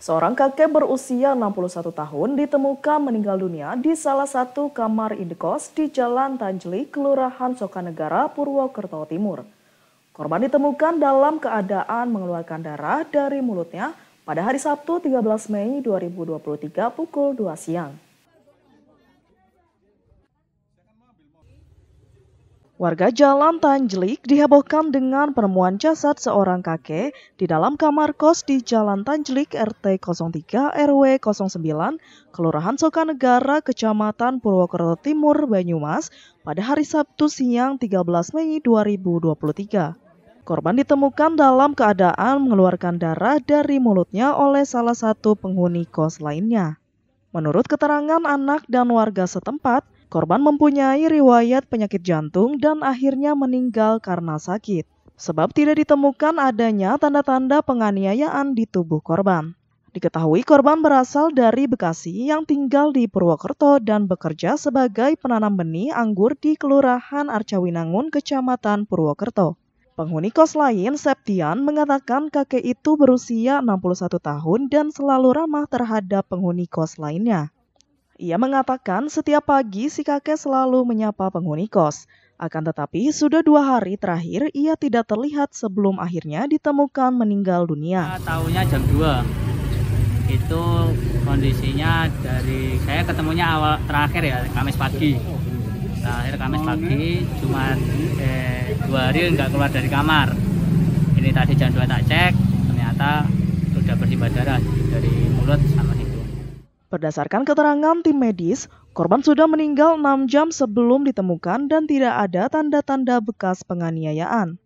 Seorang kakek berusia 61 tahun ditemukan meninggal dunia di salah satu kamar indekos di Jalan Tanjli, Kelurahan Sokanegara, Purwokerto Timur. Korban ditemukan dalam keadaan mengeluarkan darah dari mulutnya pada hari Sabtu 13 Mei 2023 pukul 2 siang. Warga Jalan Tanjlik dihebohkan dengan penemuan jasad seorang kakek di dalam kamar kos di Jalan Tanjlik RT 03 RW 09, Kelurahan Sokanegara, Kecamatan Purwokerto Timur, Banyumas pada hari Sabtu siang 13 Mei 2023. Korban ditemukan dalam keadaan mengeluarkan darah dari mulutnya oleh salah satu penghuni kos lainnya. Menurut keterangan anak dan warga setempat, Korban mempunyai riwayat penyakit jantung dan akhirnya meninggal karena sakit, sebab tidak ditemukan adanya tanda-tanda penganiayaan di tubuh korban. Diketahui korban berasal dari Bekasi yang tinggal di Purwokerto dan bekerja sebagai penanam benih anggur di Kelurahan Arcawinangun, Kecamatan Purwokerto. Penghuni kos lain, Septian, mengatakan kakek itu berusia 61 tahun dan selalu ramah terhadap penghuni kos lainnya. Ia mengatakan setiap pagi si kakek selalu menyapa penghuni kos. Akan tetapi, sudah dua hari terakhir ia tidak terlihat sebelum akhirnya ditemukan meninggal dunia. Tahunya jam 2. Itu kondisinya dari saya ketemunya awal terakhir ya, Kamis pagi. Terakhir Kamis pagi, cuma eh, dua hari nggak keluar dari kamar. Ini tadi jam 2 tak cek, Berdasarkan keterangan tim medis, korban sudah meninggal 6 jam sebelum ditemukan dan tidak ada tanda-tanda bekas penganiayaan.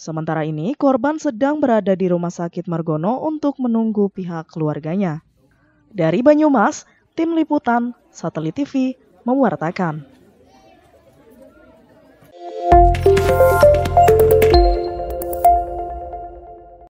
Sementara ini, korban sedang berada di rumah sakit Margono untuk menunggu pihak keluarganya. Dari Banyumas, tim liputan Satelit TV mewartakan.